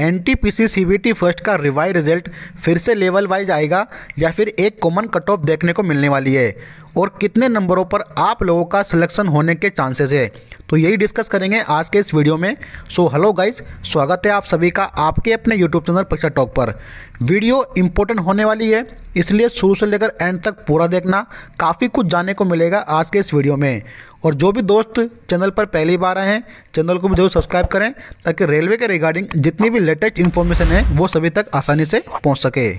N T P C C B T first का revise result फिर से level wise आएगा या फिर एक कॉमन कट ऑफ देखने को मिलने वाली है और कितने नंबरों पर आप लोगों का सिलेक्शन होने के चांसेस है तो यही डिस्कस करेंगे आज के इस वीडियो में सो हेलो गाइस स्वागत है आप सभी का आपके अपने यूट्यूब चैनल परीक्षा टॉक पर वीडियो इंपॉर्टेंट होने वाली है इसलिए शुरू से लेकर एंड तक पूरा देखना काफ़ी कुछ जानने को मिलेगा आज के इस वीडियो में और जो भी दोस्त चैनल पर पहली बार आए हैं चैनल को भी जरूर सब्सक्राइब करें ताकि रेलवे के रिगार्डिंग जितनी भी लेटेस्ट इन्फॉर्मेशन है वो सभी तक आसानी से पहुँच सके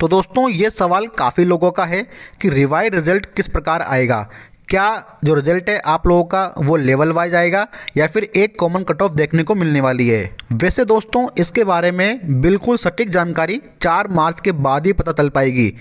तो दोस्तों ये सवाल काफ़ी लोगों का है कि रिवाइज रिजल्ट किस प्रकार आएगा क्या जो रिजल्ट है आप लोगों का वो लेवल वाइज आएगा या फिर एक कॉमन कट ऑफ देखने को मिलने वाली है वैसे दोस्तों इसके बारे में बिल्कुल सटीक जानकारी चार मार्च के बाद ही पता चल पाएगी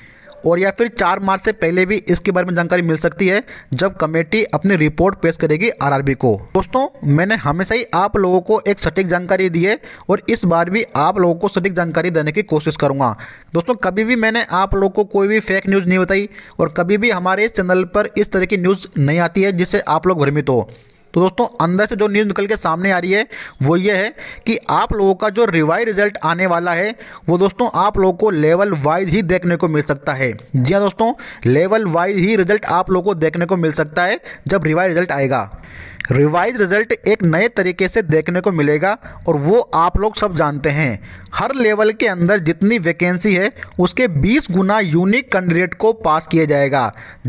और या फिर चार मार्च से पहले भी इसके बारे में जानकारी मिल सकती है जब कमेटी अपनी रिपोर्ट पेश करेगी आरआरबी को दोस्तों मैंने हमेशा ही आप लोगों को एक सटीक जानकारी दी है और इस बार भी आप लोगों को सटीक जानकारी देने की कोशिश करूंगा दोस्तों कभी भी मैंने आप लोगों को कोई भी फेक न्यूज़ नहीं बताई और कभी भी हमारे इस चैनल पर इस तरह की न्यूज़ नहीं आती है जिससे आप लोग भ्रमित हो तो दोस्तों अंदर से जो न्यूज़ निकल के सामने आ रही है वो ये है कि आप लोगों का जो रिवाइज रिजल्ट आने वाला है वो दोस्तों आप लोगों को लेवल वाइज ही देखने को मिल सकता है जी हाँ दोस्तों लेवल वाइज ही रिजल्ट आप लोगों को देखने को मिल सकता है जब रिवाइज रिजल्ट आएगा रिवाइज रिजल्ट एक नए तरीके से देखने को मिलेगा और वो आप लोग सब जानते हैं हर लेवल के अंदर जितनी वैकेंसी है उसके 20 गुना यूनिक कैंडिडेट को पास किया जाएगा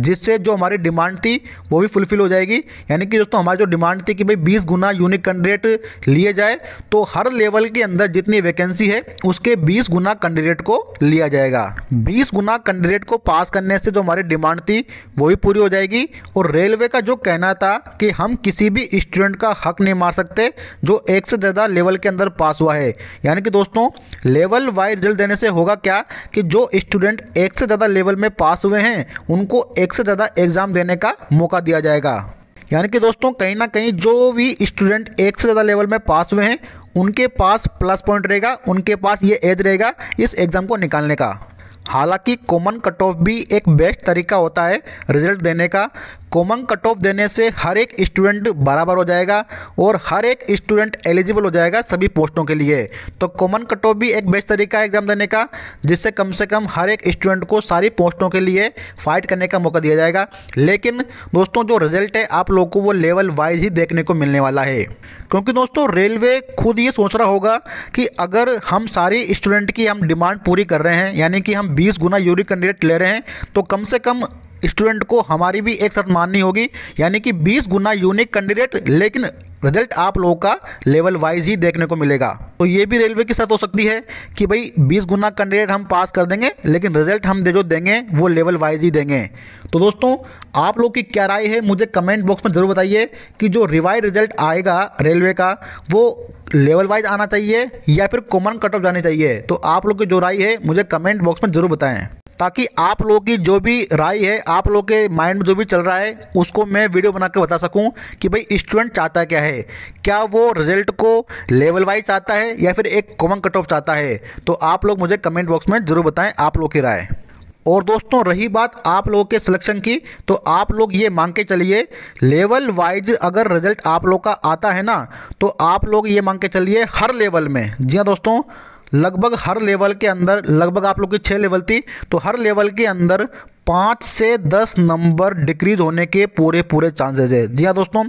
जिससे जो हमारी डिमांड थी वो भी फुलफिल हो जाएगी यानी कि दोस्तों हमारी जो डिमांड थी कि भाई 20 गुना यूनिक कैंडिडेट लिए जाए तो हर लेवल के अंदर जितनी वैकेंसी है उसके बीस गुना कैंडिडेट को लिया जाएगा बीस गुना कैंडिडेट को पास करने से जो हमारी डिमांड थी वो भी पूरी हो जाएगी और रेलवे का जो कहना था कि हम हम किसी भी स्टूडेंट का हक नहीं मार सकते जो एक से ज़्यादा लेवल के अंदर पास हुआ है यानी कि दोस्तों लेवल वाइज रिजल्ट देने से होगा क्या कि जो स्टूडेंट एक से ज़्यादा लेवल में पास हुए हैं उनको एक से ज़्यादा एग्ज़ाम देने का मौका दिया जाएगा यानी कि दोस्तों कहीं ना कहीं जो भी स्टूडेंट एक से ज़्यादा लेवल में पास हुए हैं उनके पास प्लस पॉइंट रहेगा उनके पास ये एज रहेगा इस एग्ज़ाम को निकालने का हालांकि कॉमन कट ऑफ भी एक बेस्ट तरीका होता है रिजल्ट देने का कॉमन कट ऑफ देने से हर एक स्टूडेंट बराबर हो जाएगा और हर एक स्टूडेंट एलिजिबल हो जाएगा सभी पोस्टों के लिए तो कॉमन कट ऑफ भी एक बेस्ट तरीका है एग्ज़ाम देने का जिससे कम से कम हर एक स्टूडेंट को सारी पोस्टों के लिए फाइट करने का मौका दिया जाएगा लेकिन दोस्तों जो रिजल्ट है आप लोगों को वो लेवल वाइज ही देखने को मिलने वाला है क्योंकि दोस्तों रेलवे खुद ये सोच रहा होगा कि अगर हम सारे स्टूडेंट की हम डिमांड पूरी कर रहे हैं यानी कि हम 20 गुना यूरिक कैंडिडेट ले रहे हैं तो कम से कम स्टूडेंट को हमारी भी एक साथ माननी होगी यानी कि 20 गुना यूनिक कैंडिडेट लेकिन रिजल्ट आप लोगों का लेवल वाइज ही देखने को मिलेगा तो ये भी रेलवे के साथ हो सकती है कि भाई बीस गुना कैंडिडेट हम पास कर देंगे लेकिन रिजल्ट हम जो देंगे वो लेवल वाइज ही देंगे तो दोस्तों आप लोग की क्या राय है मुझे कमेंट बॉक्स में ज़रूर बताइए कि जो रिवाइड रिजल्ट आएगा रेलवे का वो लेवल वाइज आना चाहिए या फिर कॉमन कट ऑफ जानी चाहिए तो आप लोग की जो राय है मुझे कमेंट बॉक्स में ज़रूर बताएं ताकि आप लोगों की जो भी राय है आप लोगों के माइंड में जो भी चल रहा है उसको मैं वीडियो बना कर बता सकूँ कि भाई स्टूडेंट चाहता क्या है क्या वो रिजल्ट को लेवल वाइज चाहता है या फिर एक कॉमन कट ऑफ चाहता है तो आप लोग मुझे कमेंट बॉक्स में ज़रूर बताएँ आप लोग की राय और दोस्तों रही बात आप लोगों के सिलेक्शन की तो आप लोग ये मांग के चलिए लेवल वाइज अगर रिजल्ट आप लोग का आता है ना तो आप लोग ये मांग के चलिए हर लेवल में जी हाँ दोस्तों लगभग हर लेवल के अंदर लगभग आप लोग की छः लेवल थी तो हर लेवल के अंदर पाँच से दस नंबर डिक्रीज होने के पूरे पूरे चांसेज है जी हाँ दोस्तों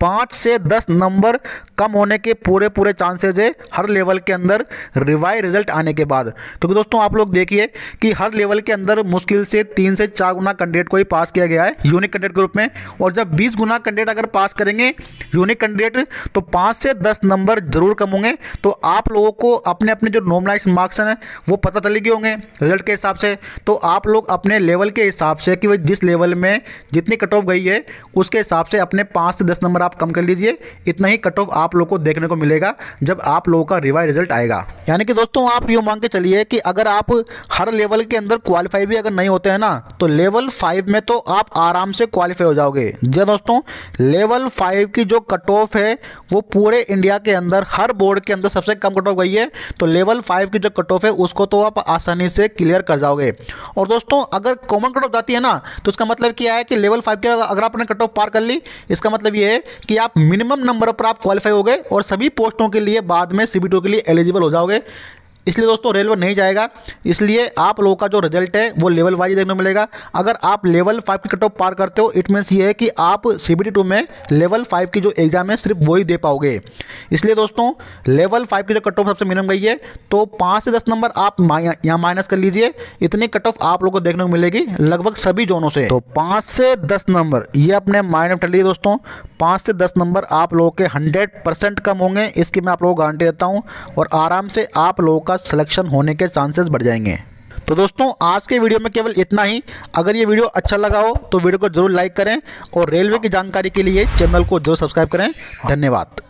पाँच से दस नंबर कम होने के पूरे पूरे चांसेज है हर लेवल के अंदर रिवाइज रिजल्ट आने के बाद क्योंकि तो दोस्तों आप लोग देखिए कि हर लेवल के अंदर मुश्किल से तीन से चार गुना कैंडिडेट को ही पास किया गया है यूनिक कैंडिडेट के में और जब बीस गुना कैंडिडेट अगर पास करेंगे यूनिक कैंडिडेट तो पाँच से दस नंबर जरूर कम होंगे तो आप लोगों को अपने अपने जो नॉर्मलाइज मार्क्स हैं वो पता चले गए होंगे रिजल्ट के हिसाब से तो आप लोग अपने लेवल के हिसाब से कि भाई जिस लेवल में जितनी कट ऑफ गई है उसके हिसाब से अपने पाँच से दस नंबर आप कम कर लीजिए इतना ही कट ऑफ आप लोग को देखने को मिलेगा जब आप लोगों का रिवाइज रिजल्ट आएगा यानी कि दोस्तों आप यूँ मांग के चलिए कि अगर आप हर लेवल के अंदर क्वालिफाई भी अगर नहीं होते हैं ना तो लेवल फाइव में तो आप आराम से क्वालिफाई हो जाओगे जी दोस्तों लेवल फाइव की जो कट ऑफ है वो पूरे इंडिया के अंदर हर बोर्ड के अंदर सबसे कम कट ऑफ गई है तो लेवल फाइव की जो कट ऑफ है उसको तो आप आसानी से क्लियर कर जाओगे और दोस्तों अगर कॉमन कॉमन कट ऑफ जाती है ना तो उसका मतलब क्या है कि लेवल फाइव के अगर आपने कट ऑफ पार कर ली इसका मतलब ये है कि आप मिनिमम नंबर पर आप क्वालिफाई हो गए और सभी पोस्टों के लिए बाद में सी के लिए एलिजिबल हो जाओगे इसलिए दोस्तों रेलवे नहीं जाएगा इसलिए आप लोगों का जो रिजल्ट है वो लेवल वाइज देखने को मिलेगा अगर आप लेवल फाइव की कट ऑफ पार करते हो इट मीन्स ये है कि आप सी टू में लेवल फाइव की जो एग्ज़ाम है सिर्फ वही दे पाओगे इसलिए दोस्तों लेवल फाइव की जो कट ऑफ सबसे मिनिमम गई है तो पाँच से दस नंबर आप यहाँ माइनस कर लीजिए इतनी कट ऑफ आप लोगों को देखने को मिलेगी लगभग सभी जोनों से तो पाँच से दस नंबर ये अपने माइंड कर लीजिए दोस्तों पाँच से दस नंबर आप लोगों के हंड्रेड परसेंट कम होंगे इसकी मैं आप लोगों को गारंटी देता हूँ और आराम से आप लोगों का आपका सिलेक्शन होने के चांसेस बढ़ जाएंगे तो दोस्तों आज के वीडियो में केवल इतना ही अगर ये वीडियो अच्छा लगा हो तो वीडियो को जरूर लाइक करें और रेलवे की जानकारी के लिए चैनल को जरूर सब्सक्राइब करें धन्यवाद